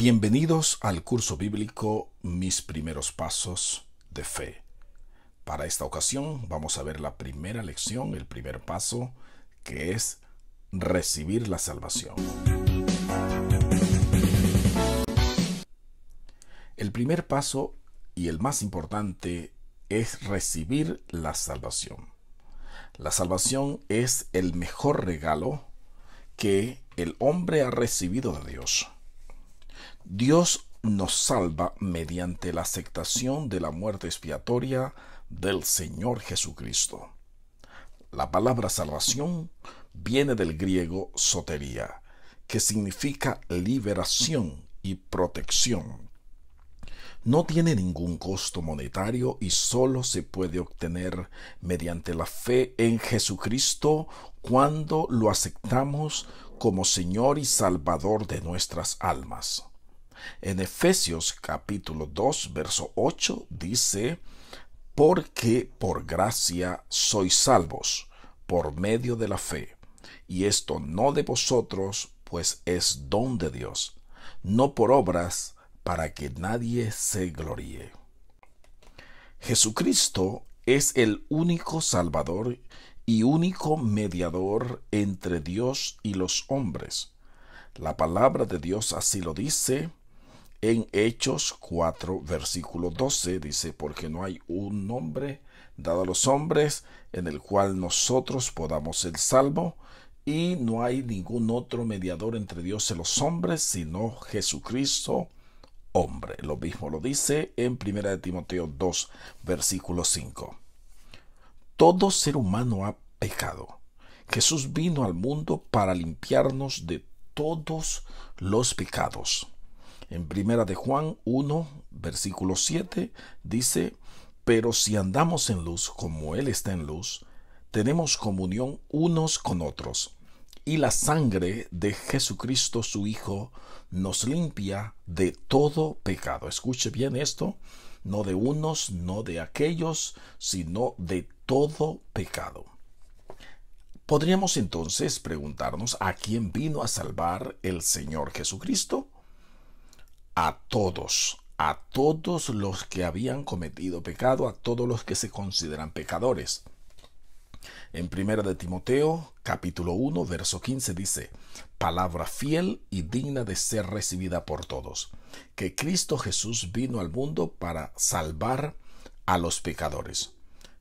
Bienvenidos al curso bíblico Mis primeros pasos de fe. Para esta ocasión vamos a ver la primera lección, el primer paso, que es recibir la salvación. El primer paso y el más importante es recibir la salvación. La salvación es el mejor regalo que el hombre ha recibido de Dios. Dios nos salva mediante la aceptación de la muerte expiatoria del Señor Jesucristo. La palabra salvación viene del griego sotería, que significa liberación y protección. No tiene ningún costo monetario y solo se puede obtener mediante la fe en Jesucristo cuando lo aceptamos como Señor y Salvador de nuestras almas. En Efesios capítulo 2, verso 8 dice, porque por gracia sois salvos por medio de la fe, y esto no de vosotros, pues es don de Dios, no por obras, para que nadie se gloríe. Jesucristo es el único Salvador y único mediador entre Dios y los hombres. La palabra de Dios así lo dice en Hechos 4, versículo 12 dice, porque no hay un nombre dado a los hombres en el cual nosotros podamos ser salvo y no hay ningún otro mediador entre Dios y los hombres, sino Jesucristo, hombre. Lo mismo lo dice en 1 Timoteo 2, versículo 5. Todo ser humano ha pecado. Jesús vino al mundo para limpiarnos de todos los pecados. En primera de Juan 1, versículo 7 dice, pero si andamos en luz como Él está en luz, tenemos comunión unos con otros, y la sangre de Jesucristo su Hijo nos limpia de todo pecado. Escuche bien esto, no de unos, no de aquellos, sino de todo pecado. Podríamos entonces preguntarnos a quién vino a salvar el Señor Jesucristo a todos, a todos los que habían cometido pecado, a todos los que se consideran pecadores. En primera de Timoteo, capítulo 1, verso 15 dice, palabra fiel y digna de ser recibida por todos, que Cristo Jesús vino al mundo para salvar a los pecadores,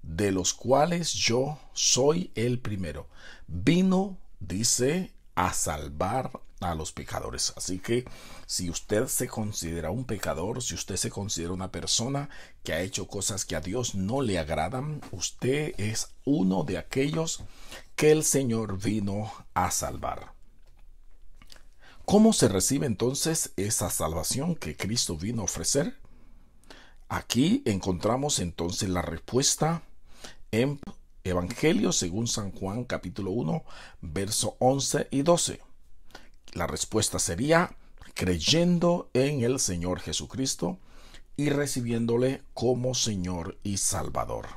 de los cuales yo soy el primero. Vino, dice, a salvar a los pecadores. Así que si usted se considera un pecador, si usted se considera una persona que ha hecho cosas que a Dios no le agradan, usted es uno de aquellos que el Señor vino a salvar. ¿Cómo se recibe entonces esa salvación que Cristo vino a ofrecer? Aquí encontramos entonces la respuesta en Evangelio según San Juan capítulo 1, verso 11 y 12 la respuesta sería creyendo en el Señor Jesucristo y recibiéndole como Señor y Salvador.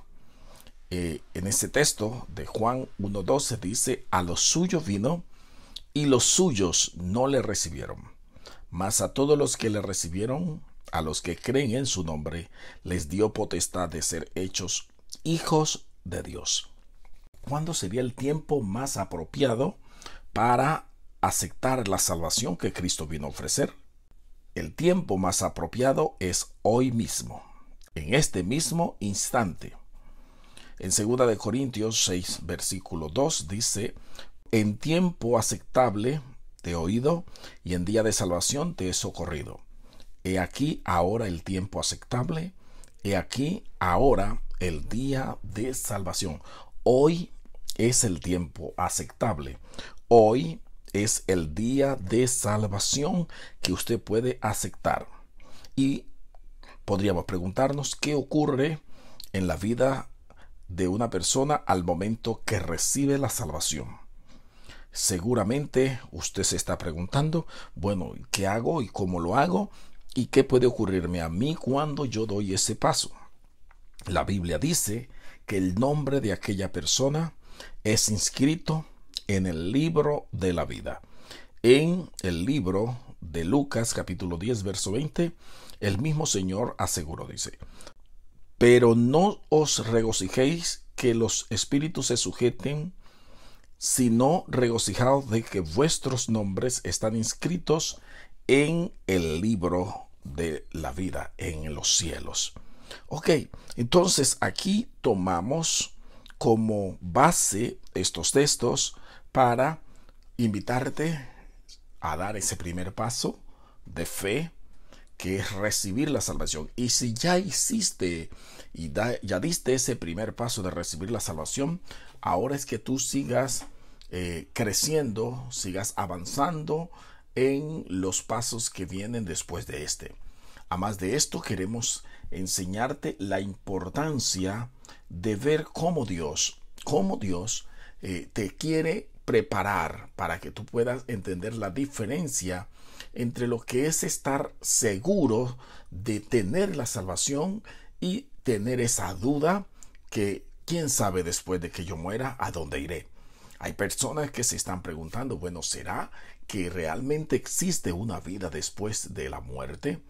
Eh, en este texto de Juan 1.12 dice, a los suyos vino y los suyos no le recibieron, mas a todos los que le recibieron, a los que creen en su nombre, les dio potestad de ser hechos hijos de Dios. ¿Cuándo sería el tiempo más apropiado para aceptar la salvación que Cristo vino a ofrecer. El tiempo más apropiado es hoy mismo, en este mismo instante. En 2 de Corintios 6, versículo 2 dice, en tiempo aceptable te he oído y en día de salvación te he socorrido. He aquí ahora el tiempo aceptable, he aquí ahora el día de salvación. Hoy es el tiempo aceptable. Hoy es el día de salvación que usted puede aceptar. Y podríamos preguntarnos qué ocurre en la vida de una persona al momento que recibe la salvación. Seguramente usted se está preguntando, bueno, ¿qué hago y cómo lo hago? ¿Y qué puede ocurrirme a mí cuando yo doy ese paso? La Biblia dice que el nombre de aquella persona es inscrito en el libro de la vida. En el libro de Lucas capítulo 10 verso 20, el mismo Señor aseguró, dice, pero no os regocijéis que los espíritus se sujeten, sino regocijaos de que vuestros nombres están inscritos en el libro de la vida, en los cielos. Ok, entonces aquí tomamos como base estos textos para invitarte a dar ese primer paso de fe que es recibir la salvación. Y si ya hiciste y ya diste ese primer paso de recibir la salvación, ahora es que tú sigas eh, creciendo, sigas avanzando en los pasos que vienen después de este. A más de esto, queremos enseñarte la importancia de ver cómo Dios, cómo Dios eh, te quiere preparar para que tú puedas entender la diferencia entre lo que es estar seguro de tener la salvación y tener esa duda que quién sabe después de que yo muera a dónde iré. Hay personas que se están preguntando, bueno, ¿será que realmente existe una vida después de la muerte?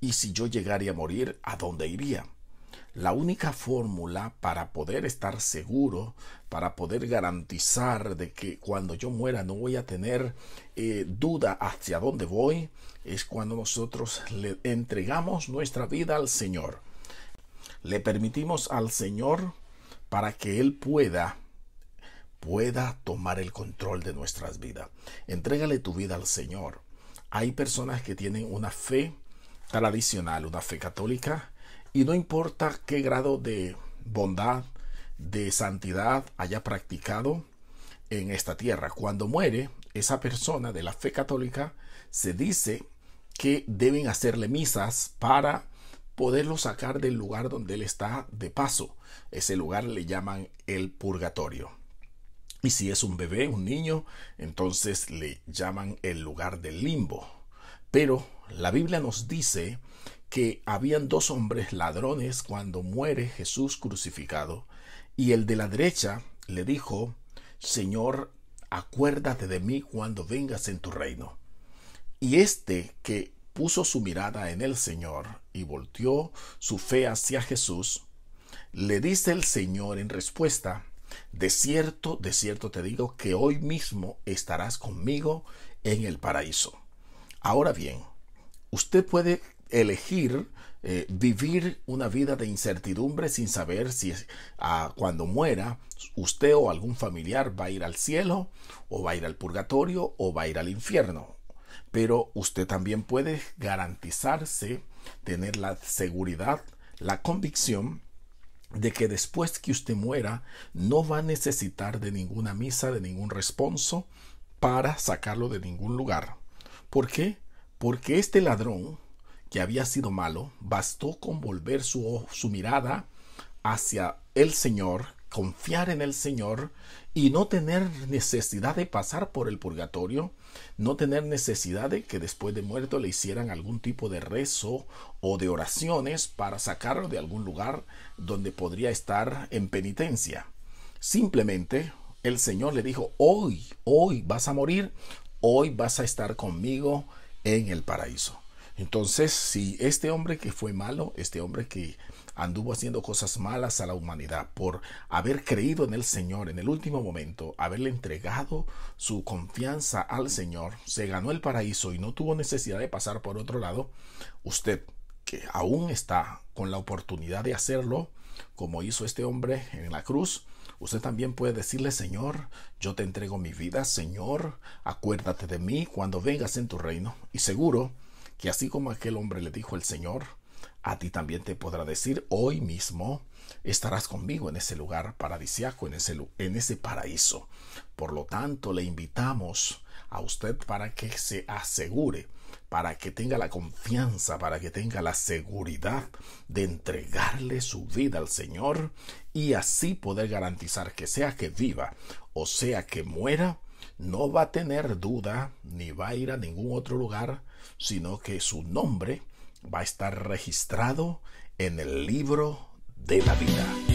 Y si yo llegaría a morir, ¿a dónde iría? La única fórmula para poder estar seguro, para poder garantizar de que cuando yo muera no voy a tener eh, duda hacia dónde voy, es cuando nosotros le entregamos nuestra vida al Señor. Le permitimos al Señor para que Él pueda pueda tomar el control de nuestras vidas. Entrégale tu vida al Señor. Hay personas que tienen una fe tradicional, una fe católica, y no importa qué grado de bondad, de santidad haya practicado en esta tierra. Cuando muere esa persona de la fe católica, se dice que deben hacerle misas para poderlo sacar del lugar donde él está de paso. Ese lugar le llaman el purgatorio. Y si es un bebé, un niño, entonces le llaman el lugar del limbo pero la Biblia nos dice que habían dos hombres ladrones cuando muere Jesús crucificado, y el de la derecha le dijo, Señor, acuérdate de mí cuando vengas en tu reino. Y este que puso su mirada en el Señor y volteó su fe hacia Jesús, le dice el Señor en respuesta, de cierto, de cierto te digo que hoy mismo estarás conmigo en el paraíso. Ahora bien, usted puede elegir eh, vivir una vida de incertidumbre sin saber si ah, cuando muera usted o algún familiar va a ir al cielo o va a ir al purgatorio o va a ir al infierno. Pero usted también puede garantizarse tener la seguridad, la convicción de que después que usted muera no va a necesitar de ninguna misa, de ningún responso para sacarlo de ningún lugar ¿Por qué? Porque este ladrón, que había sido malo, bastó con volver su, mirada hacia el Señor, confiar en el Señor y no tener necesidad de pasar por el purgatorio, no tener necesidad de que después de muerto le hicieran algún tipo de rezo o de oraciones para sacarlo de algún lugar donde podría estar en penitencia. Simplemente el Señor le dijo, hoy, hoy vas a morir, hoy vas a estar conmigo en el paraíso. Entonces, si este hombre que fue malo, este hombre que anduvo haciendo cosas malas a la humanidad por haber creído en el Señor en el último momento, haberle entregado su confianza al Señor, se ganó el paraíso y no tuvo necesidad de pasar por otro lado, usted que aún está con la oportunidad de hacerlo, como hizo este hombre en la cruz, Usted también puede decirle, Señor, yo te entrego mi vida, Señor, acuérdate de mí cuando vengas en tu reino. Y seguro que así como aquel hombre le dijo el Señor, a ti también te podrá decir, hoy mismo estarás conmigo en ese lugar paradisiaco, en ese, en ese paraíso. Por lo tanto, le invitamos a usted para que se asegure para que tenga la confianza, para que tenga la seguridad de entregarle su vida al Señor y así poder garantizar que sea que viva o sea que muera, no va a tener duda ni va a ir a ningún otro lugar, sino que su nombre va a estar registrado en el libro de la vida.